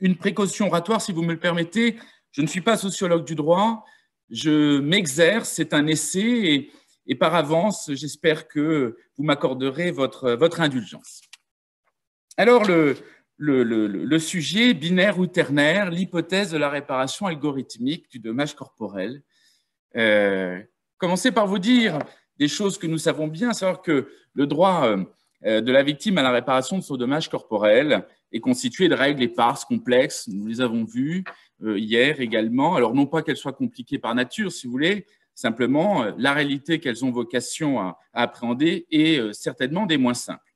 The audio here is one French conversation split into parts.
une précaution oratoire, si vous me le permettez. Je ne suis pas sociologue du droit, je m'exerce, c'est un essai, et, par avance, j'espère que vous m'accorderez votre, votre indulgence. Alors, le, sujet binaire ou ternaire, l'hypothèse de la réparation algorithmique du dommage corporel. Euh, commencez par vous dire des choses que nous savons bien, savoir que le droit euh, euh, de la victime à la réparation de son dommage corporel est constituée de règles éparses, complexes, nous les avons vues euh, hier également. Alors non pas qu'elles soient compliquées par nature, si vous voulez, simplement euh, la réalité qu'elles ont vocation à, appréhender est certainement des moins simples.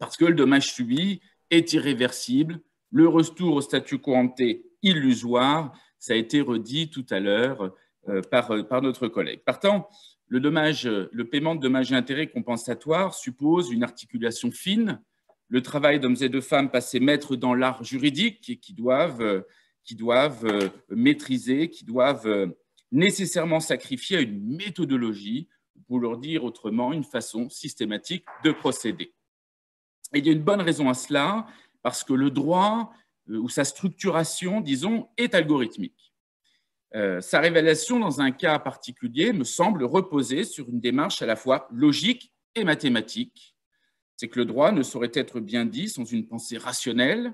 Parce que le dommage subi est irréversible, le retour au statut couranté illusoire, ça a été redit tout à l'heure par, par notre collègue. Partant, le, paiement de dommages et intérêts compensatoires suppose une articulation fine, le travail d'hommes et de femmes passés maîtres dans l'art juridique et qui doivent, qui doivent euh, maîtriser, qui doivent euh, nécessairement sacrifier à une méthodologie, pour leur dire autrement, une façon systématique de procéder. il y a une bonne raison à cela, parce que le droit, euh, ou sa structuration, disons, est algorithmique. Euh, sa révélation dans un cas particulier me semble reposer sur une démarche à la fois logique et mathématique. C'est que le droit ne saurait être bien dit sans une pensée rationnelle,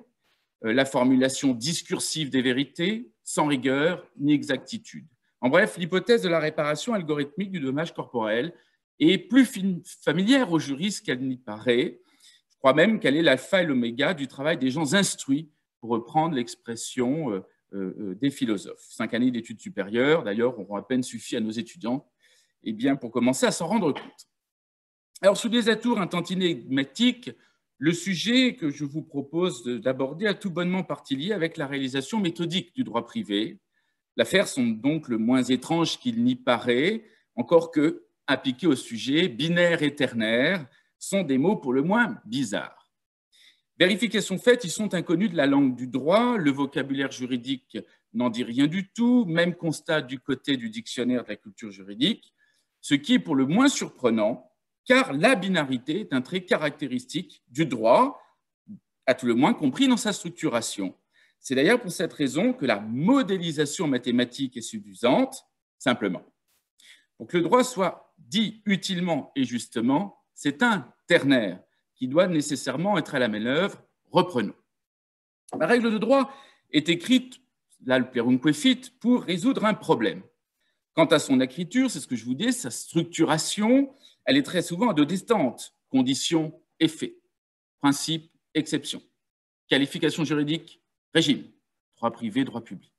euh, la formulation discursive des vérités, sans rigueur ni exactitude. En bref, l'hypothèse de la réparation algorithmique du dommage corporel est plus familière aux juristes qu'elle n'y paraît. Je crois même qu'elle est l'alpha et l'oméga du travail des gens instruits, pour reprendre l'expression euh, euh, euh, des philosophes. Cinq années d'études supérieures, d'ailleurs, auront à peine suffi à nos étudiants eh bien, pour commencer à s'en rendre compte. Alors, sous des atours un tant le sujet que je vous propose d'aborder a tout bonnement parti lié avec la réalisation méthodique du droit privé. L'affaire semble donc le moins étrange qu'il n'y paraît, encore que, appliqués au sujet, binaire et ternaire sont des mots pour le moins bizarres. Vérification faite, ils sont inconnus de la langue du droit, le vocabulaire juridique n'en dit rien du tout, même constat du côté du dictionnaire de la culture juridique, ce qui est pour le moins surprenant, car la binarité est un trait caractéristique du droit, à tout le moins compris dans sa structuration. C'est d'ailleurs pour cette raison que la modélisation mathématique est séduisante, simplement. Pour que le droit soit dit utilement et justement, c'est un ternaire qui doit nécessairement être à la manœuvre. Reprenons. La règle de droit est écrite, là le fit, pour résoudre un problème. Quant à son écriture, c'est ce que je vous dis, sa structuration, elle est très souvent distante. Condition, effet, principe, exception, qualification juridique, régime, droit privé, droit public.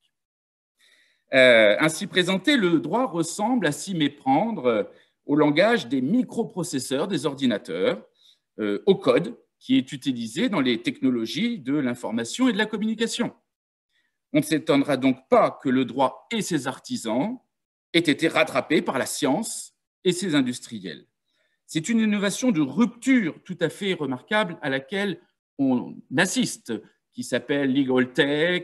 Euh, ainsi présenté, le droit ressemble à s'y méprendre au langage des microprocesseurs des ordinateurs, euh, au code qui est utilisé dans les technologies de l'information et de la communication. On ne s'étonnera donc pas que le droit et ses artisans aient été rattrapés par la science et ses industriels. C'est une innovation de rupture tout à fait remarquable à laquelle on assiste, qui s'appelle legal tech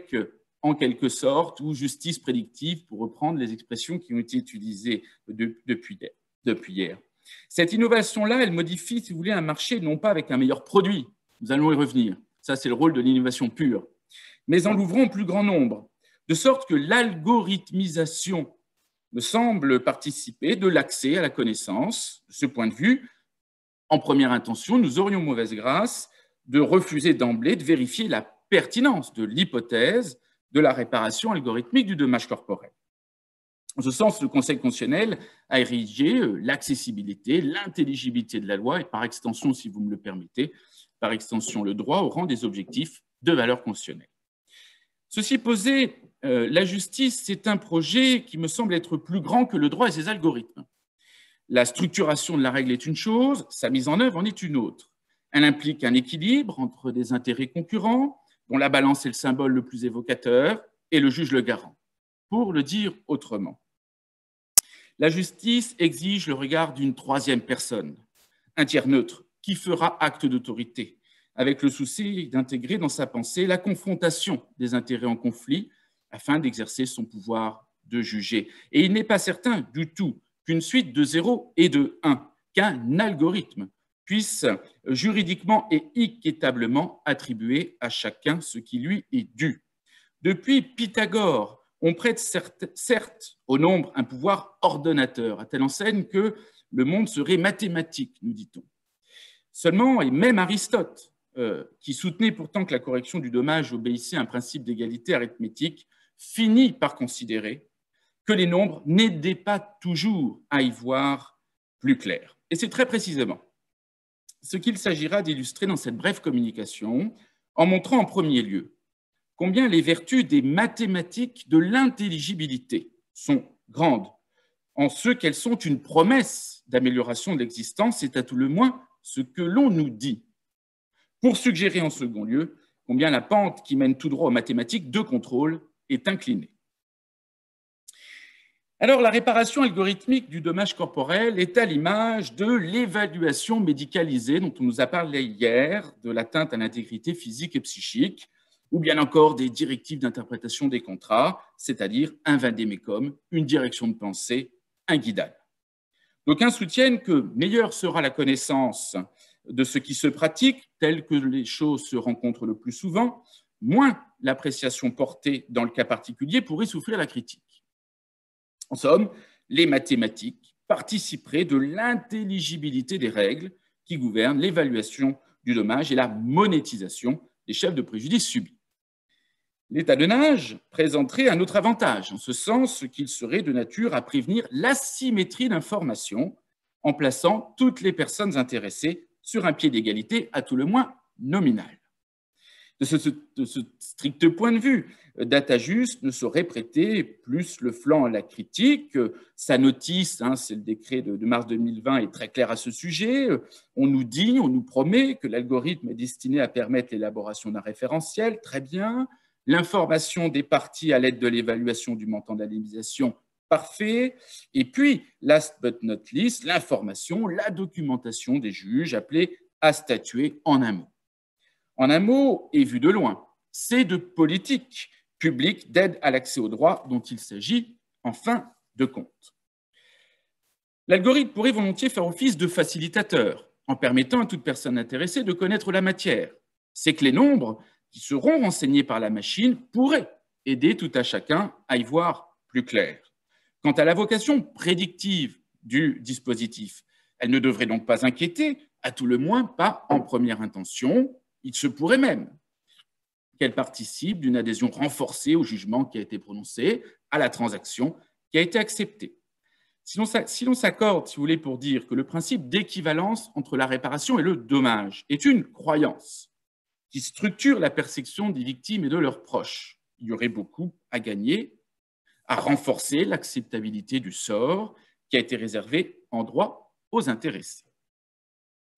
en quelque sorte, ou justice prédictive, pour reprendre les expressions qui ont été utilisées depuis hier. Cette innovation-là, elle modifie, si vous voulez, un marché, non pas avec un meilleur produit, nous allons y revenir, ça c'est le rôle de l'innovation pure, mais en l'ouvrant au plus grand nombre, de sorte que l'algorithmisation me semble participer de l'accès à la connaissance. De ce point de vue, en première intention, nous aurions mauvaise grâce de refuser d'emblée de vérifier la pertinence de l'hypothèse de la réparation algorithmique du dommage corporel. En ce sens, le Conseil constitutionnel a érigé euh, l'accessibilité, l'intelligibilité de la loi et par extension, si vous me le permettez, par extension le droit au rang des objectifs de valeur constitutionnelle. Ceci posé, euh, la justice, c'est un projet qui me semble être plus grand que le droit et ses algorithmes. La structuration de la règle est une chose, sa mise en œuvre en est une autre. Elle implique un équilibre entre des intérêts concurrents, dont la balance est le symbole le plus évocateur, et le juge le garant. Pour le dire autrement, la justice exige le regard d'une troisième personne, un tiers neutre, qui fera acte d'autorité, avec le souci d'intégrer dans sa pensée la confrontation des intérêts en conflit afin d'exercer son pouvoir de juger. Et il n'est pas certain du tout qu'une suite de 0 et de 1, qu'un algorithme puisse juridiquement et équitablement attribuer à chacun ce qui lui est dû. Depuis Pythagore, on prête certes, au nombre un pouvoir ordonnateur, à telle enseigne que le monde serait mathématique, nous dit-on. Seulement, et même Aristote, euh, qui soutenait pourtant que la correction du dommage obéissait à un principe d'égalité arithmétique, finit par considérer que les nombres n'aidaient pas toujours à y voir plus clair. Et c'est très précisément ce qu'il s'agira d'illustrer dans cette brève communication, en montrant en premier lieu combien les vertus des mathématiques de l'intelligibilité sont grandes, en ce qu'elles sont une promesse d'amélioration de l'existence, c'est à tout le moins ce que l'on nous dit. Pour suggérer en second lieu combien la pente qui mène tout droit aux mathématiques de contrôle est inclinée. Alors la réparation algorithmique du dommage corporel est à l'image de l'évaluation médicalisée dont on nous a parlé hier, de l'atteinte à l'intégrité physique et psychique, ou bien encore des directives d'interprétation des contrats, c'est-à-dire un vadémécum, une direction de pensée, un guidal. D'aucuns soutiennent que meilleure sera la connaissance de ce qui se pratique, tel que les choses se rencontrent le plus souvent, moins l'appréciation portée dans le cas particulier pourrait souffrir la critique. En somme, les mathématiques participeraient de l'intelligibilité des règles qui gouvernent l'évaluation du dommage et la monétisation des chefs de préjudice subis. L'état de nage présenterait un autre avantage, en ce sens qu'il serait de nature à prévenir l'asymétrie d'information en plaçant toutes les personnes intéressées sur un pied d'égalité, à tout le moins nominal. De ce, strict point de vue, DataJust ne saurait prêter plus le flanc à la critique. Sa notice, hein, c'est le décret de, mars 2020, est très clair à ce sujet. On nous dit, on nous promet que l'algorithme est destiné à permettre l'élaboration d'un référentiel, très bien l'information des parties à l'aide de l'évaluation du montant d'indemnisation parfait, et puis, last but not least, l'information, la documentation des juges appelés à statuer en un mot. En un mot, et vu de loin, c'est de politique publique d'aide à l'accès au droit dont il s'agit en fin de compte. L'algorithme pourrait volontiers faire office de facilitateur en permettant à toute personne intéressée de connaître la matière. C'est que les nombres qui seront renseignés par la machine pourraient aider tout à chacun à y voir plus clair. Quant à la vocation prédictive du dispositif, elle ne devrait donc pas inquiéter, à tout le moins pas en première intention, il se pourrait même qu'elle participe d'une adhésion renforcée au jugement qui a été prononcé, à la transaction qui a été acceptée. Si l'on s'accorde, si vous voulez, pour dire que le principe d'équivalence entre la réparation et le dommage est une croyance, qui structure la perception des victimes et de leurs proches. Il y aurait beaucoup à gagner, à renforcer l'acceptabilité du sort qui a été réservé en droit aux intéressés.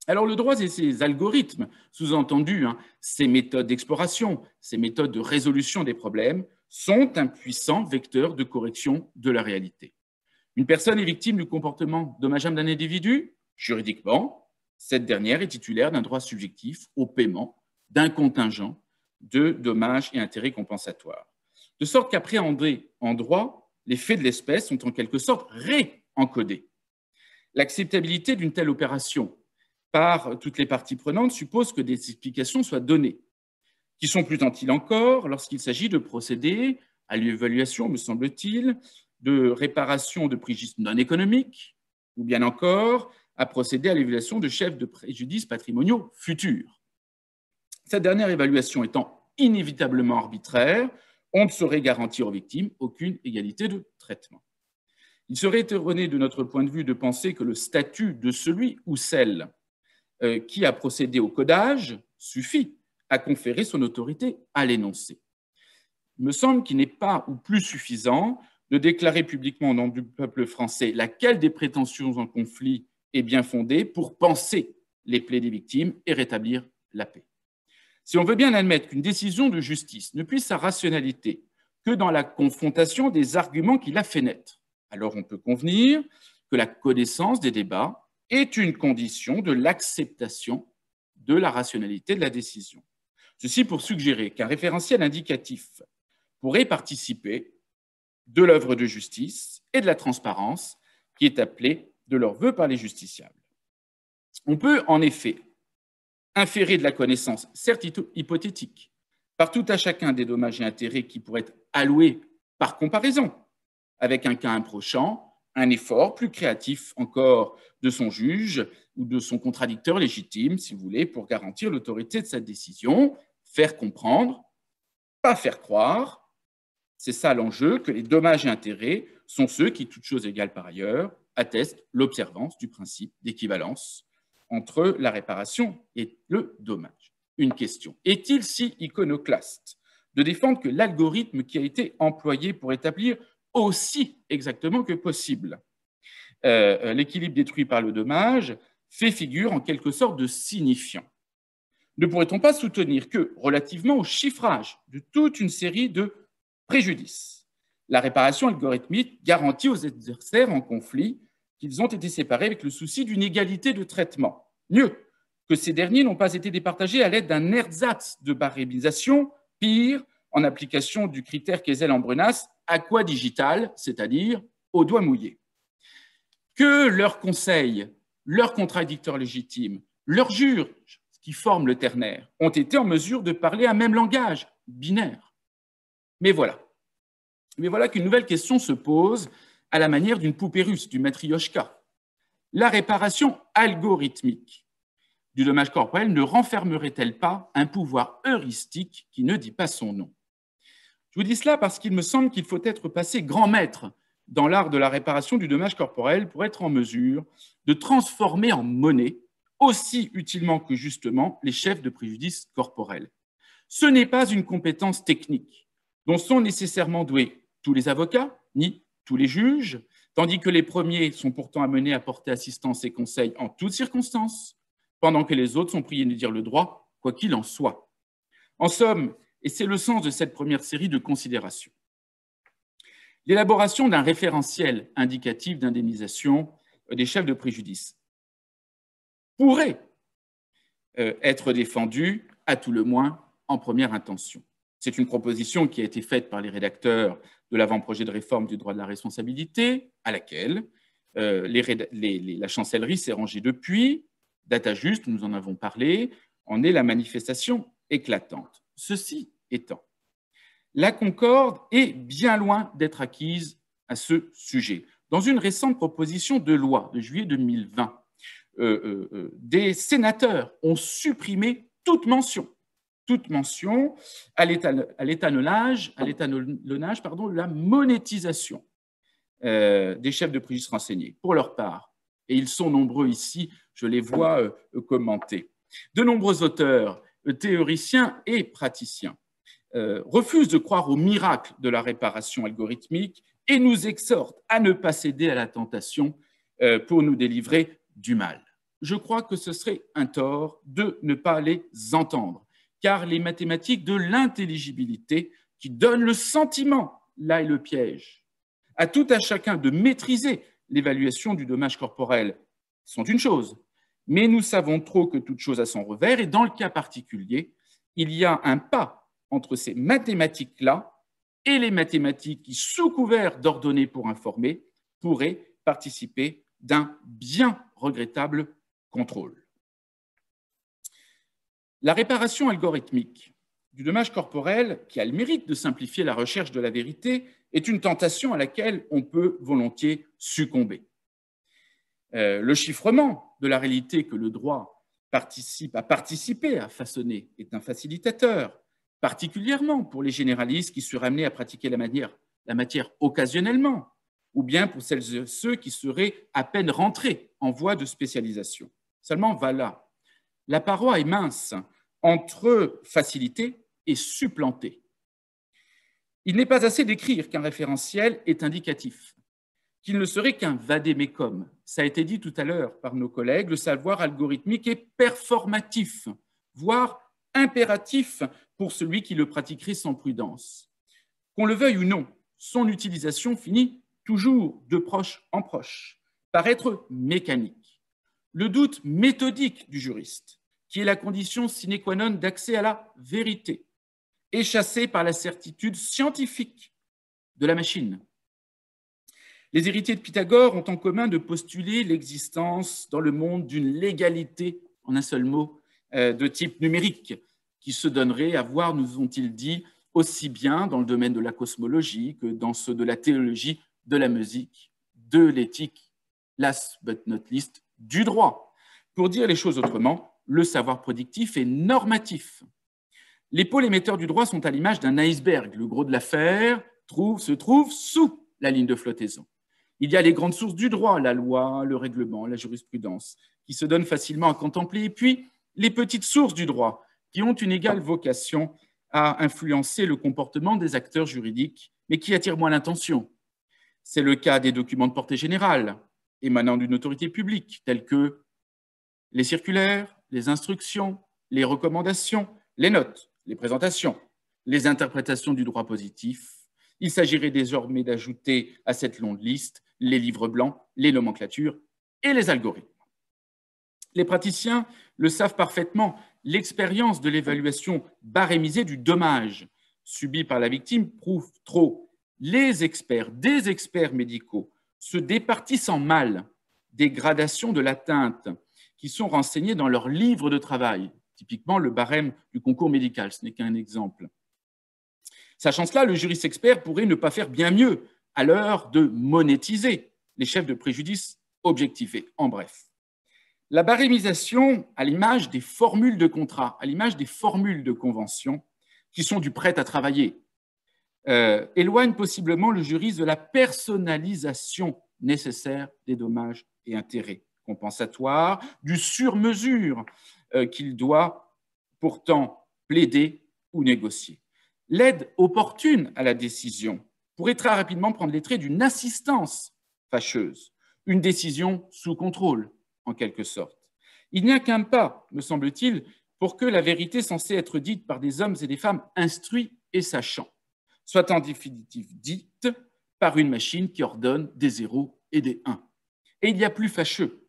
Alors le droit et ses algorithmes, sous-entendus hein, ces méthodes d'exploration, ces méthodes de résolution des problèmes, sont un puissant vecteur de correction de la réalité. Une personne est victime du comportement dommageable d'un individu, juridiquement, cette dernière est titulaire d'un droit subjectif au paiement d'un contingent de dommages et intérêts compensatoires. De sorte qu'appréhendés en droit, les faits de l'espèce sont en quelque sorte réencodés. L'acceptabilité d'une telle opération par toutes les parties prenantes suppose que des explications soient données, qui sont plus utiles encore lorsqu'il s'agit de procéder à l'évaluation, me semble-t-il, de réparation de préjudices non économiques, ou bien encore à procéder à l'évaluation de chefs de préjudices patrimoniaux futurs. Sa dernière évaluation étant inévitablement arbitraire, on ne saurait garantir aux victimes aucune égalité de traitement. Il serait erroné de notre point de vue de penser que le statut de celui ou celle euh, qui a procédé au codage suffit à conférer son autorité à l'énoncé. Il me semble qu'il n'est pas ou plus suffisant de déclarer publiquement au nom du peuple français laquelle des prétentions en conflit est bien fondée pour penser les plaies des victimes et rétablir la paix. Si on veut bien admettre qu'une décision de justice ne puisse sa rationalité que dans la confrontation des arguments qui la fait naître, alors on peut convenir que la connaissance des débats est une condition de l'acceptation de la rationalité de la décision. Ceci pour suggérer qu'un référentiel indicatif pourrait participer de l'œuvre de justice et de la transparence qui est appelée de leur vœu par les justiciables. On peut en effet inférer de la connaissance, certes hypothétique, par tout à chacun des dommages et intérêts qui pourraient être alloués par comparaison avec un cas improchant, un effort plus créatif encore de son juge ou de son contradicteur légitime, si vous voulez, pour garantir l'autorité de sa décision, faire comprendre, pas faire croire. C'est ça l'enjeu, que les dommages et intérêts sont ceux qui, toutes choses égales par ailleurs, attestent l'observance du principe d'équivalence entre la réparation et le dommage. Une question. Est-il si iconoclaste de défendre que l'algorithme qui a été employé pour établir aussi exactement que possible euh, euh, l'équilibre détruit par le dommage fait figure en quelque sorte de signifiant Ne pourrait-on pas soutenir que, relativement au chiffrage de toute une série de préjudices, la réparation algorithmique garantit aux adversaires en conflit qu'ils ont été séparés avec le souci d'une égalité de traitement. Mieux, que ces derniers n'ont pas été départagés à l'aide d'un ersatz de barémisation, pire, en application du critère kessel ambrenas aqua digital, c'est-à-dire au doigt mouillé. Que leurs conseils, leurs contradicteurs légitimes, leurs juges qui forment le ternaire ont été en mesure de parler un même langage, binaire. Mais voilà. Mais voilà qu'une nouvelle question se pose à la manière d'une poupée russe, du matrioshka. La réparation algorithmique du dommage corporel ne renfermerait-elle pas un pouvoir heuristique qui ne dit pas son nom Je vous dis cela parce qu'il me semble qu'il faut être passé grand maître dans l'art de la réparation du dommage corporel pour être en mesure de transformer en monnaie aussi utilement que justement les chefs de préjudice corporel. Ce n'est pas une compétence technique dont sont nécessairement doués tous les avocats, ni tous les juges, tandis que les premiers sont pourtant amenés à porter assistance et conseil en toutes circonstances, pendant que les autres sont priés de dire le droit, quoi qu'il en soit. En somme, et c'est le sens de cette première série de considérations, l'élaboration d'un référentiel indicatif d'indemnisation des chefs de préjudice pourrait euh, être défendue, à tout le moins en première intention. C'est une proposition qui a été faite par les rédacteurs de l'avant-projet de réforme du droit de la responsabilité, à laquelle euh, la chancellerie s'est rangée depuis. Data juste, nous en avons parlé, en est la manifestation éclatante. Ceci étant, la concorde est bien loin d'être acquise à ce sujet. Dans une récente proposition de loi de juillet 2020, euh, euh, des sénateurs ont supprimé toute mention toute mention à l'état à l'étanolage, pardon, la monétisation euh, des chefs de police renseignés pour leur part. Et ils sont nombreux ici, je les vois euh, commenter. De nombreux auteurs, euh, théoriciens et praticiens refusent de croire au miracle de la réparation algorithmique et nous exhortent à ne pas céder à la tentation pour nous délivrer du mal. Je crois que ce serait un tort de ne pas les entendre car les mathématiques de l'intelligibilité qui donnent le sentiment, là est le piège, à tout à chacun de maîtriser l'évaluation du dommage corporel sont une chose, mais nous savons trop que toute chose a son revers, et dans le cas particulier, il y a un pas entre ces mathématiques-là et les mathématiques qui, sous couvert d'ordonnées pour informer, pourraient participer d'un bien regrettable contrôle. La réparation algorithmique du dommage corporel, qui a le mérite de simplifier la recherche de la vérité, est une tentation à laquelle on peut volontiers succomber. Euh, le chiffrement de la réalité que le droit participe à participer à façonner est un facilitateur, particulièrement pour les généralistes qui seraient amenés à pratiquer la, manière, la matière occasionnellement, ou bien pour celles ceux qui seraient à peine rentrés en voie de spécialisation. Seulement, voilà, la paroi est mince entre facilité et supplanter, Il n'est pas assez d'écrire qu'un référentiel est indicatif, qu'il ne serait qu'un vadémécum. Ça a été dit tout à l'heure par nos collègues, le savoir algorithmique est performatif, voire impératif pour celui qui le pratiquerait sans prudence. Qu'on le veuille ou non, son utilisation finit toujours de proche en proche par être mécanique. Le doute méthodique du juriste, qui est la condition sine qua non d'accès à la vérité, échassée par la certitude scientifique de la machine. Les héritiers de Pythagore ont en commun de postuler l'existence dans le monde d'une légalité, en un seul mot, euh, de type numérique, qui se donnerait à voir, nous ont-ils dit, aussi bien dans le domaine de la cosmologie que dans ceux de la théologie, de la musique, de l'éthique, last but not least, du droit. Pour dire les choses autrement, le savoir productif est normatif. Les pôles émetteurs du droit sont à l'image d'un iceberg. Le gros de l'affaire se trouve sous la ligne de flottaison. Il y a les grandes sources du droit, la loi, le règlement, la jurisprudence, qui se donnent facilement à contempler, et puis les petites sources du droit, qui ont une égale vocation à influencer le comportement des acteurs juridiques, mais qui attirent moins l'attention. C'est le cas des documents de portée générale, émanant d'une autorité publique, tels que les circulaires, les instructions, les recommandations, les notes, les présentations, les interprétations du droit positif. Il s'agirait désormais d'ajouter à cette longue liste les livres blancs, les nomenclatures et les algorithmes. Les praticiens le savent parfaitement, l'expérience de l'évaluation barémisée du dommage subi par la victime prouve trop. Les experts, des experts médicaux, se départissent en mal des gradations de l'atteinte qui sont renseignés dans leur livre de travail, typiquement le barème du concours médical, ce n'est qu'un exemple. Sachant cela, le juriste expert pourrait ne pas faire bien mieux à l'heure de monétiser les chefs de préjudice objectivés, en bref. La barémisation, à l'image des formules de contrat, à l'image des formules de convention, qui sont du prêt à travailler, euh, éloigne possiblement le juriste de la personnalisation nécessaire des dommages et intérêts compensatoire, du sur-mesure euh, qu'il doit pourtant plaider ou négocier. L'aide opportune à la décision pourrait très rapidement prendre les traits d'une assistance fâcheuse, une décision sous contrôle, en quelque sorte. Il n'y a qu'un pas, me semble-t-il, pour que la vérité censée être dite par des hommes et des femmes instruits et sachants soit en définitive dite par une machine qui ordonne des zéros et des 1. Et il y a plus fâcheux.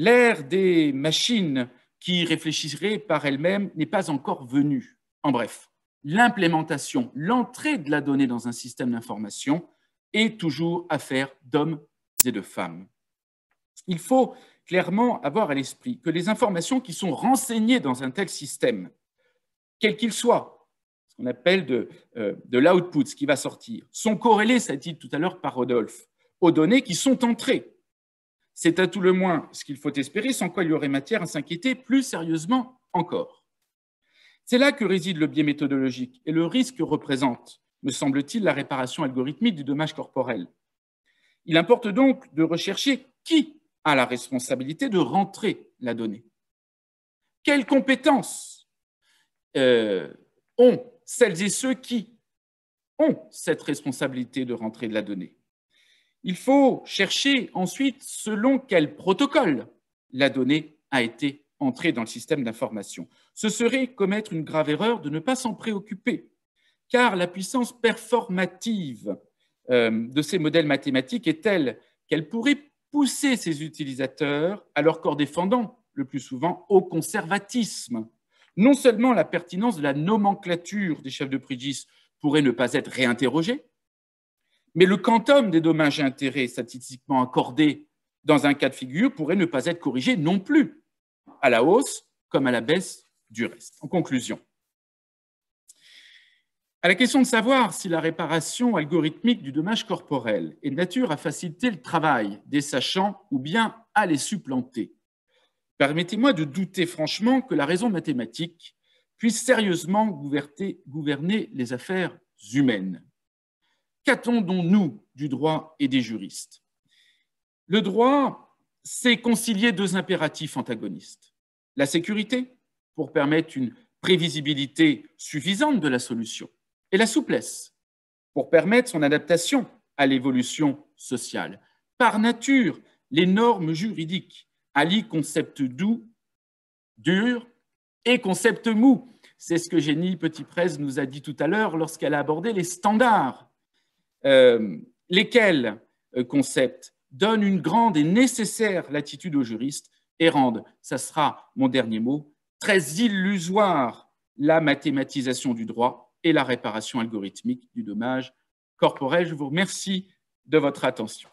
L'ère des machines qui réfléchiraient par elles-mêmes n'est pas encore venue. En bref, l'implémentation, l'entrée de la donnée dans un système d'information est toujours affaire d'hommes et de femmes. Il faut clairement avoir à l'esprit que les informations qui sont renseignées dans un tel système, quel qu'il soit, ce qu'on appelle euh, de, l'output, ce qui va sortir, sont corrélées, ça a dit tout à l'heure par Rodolphe, aux données qui sont entrées. C'est à tout le moins ce qu'il faut espérer, sans quoi il y aurait matière à s'inquiéter plus sérieusement encore. C'est là que réside le biais méthodologique et le risque représente, me semble-t-il, la réparation algorithmique du dommage corporel. Il importe donc de rechercher qui a la responsabilité de rentrer la donnée. Quelles compétences euh, ont celles et ceux qui ont cette responsabilité de rentrer de la donnée il faut chercher ensuite selon quel protocole la donnée a été entrée dans le système d'information. Ce serait commettre une grave erreur de ne pas s'en préoccuper, car la puissance performative euh, de ces modèles mathématiques est telle qu'elle pourrait pousser ses utilisateurs, alors corps défendant le plus souvent au conservatisme. Non seulement la pertinence de la nomenclature des chefs de Prigis pourrait ne pas être réinterrogée, mais le quantum des dommages et intérêts statistiquement accordés dans un cas de figure pourrait ne pas être corrigé non plus, à la hausse comme à la baisse du reste. En conclusion, à la question de savoir si la réparation algorithmique du dommage corporel est de nature à faciliter le travail des sachants ou bien à les supplanter, permettez-moi de douter franchement que la raison mathématique puisse sérieusement gouverner les affaires humaines. Qu'attendons-nous du droit et des juristes Le droit, c'est concilier deux impératifs antagonistes. La sécurité, pour permettre une prévisibilité suffisante de la solution, et la souplesse, pour permettre son adaptation à l'évolution sociale. Par nature, les normes juridiques allient concepts doux, durs et concepts mous. C'est ce que Génie Petit-Presse nous a dit tout à l'heure lorsqu'elle a abordé les standards euh, lesquels euh, concepts donnent une grande et nécessaire latitude aux juristes et rendent, ça sera mon dernier mot, très illusoire la mathématisation du droit et la réparation algorithmique du dommage corporel. Je vous remercie de votre attention.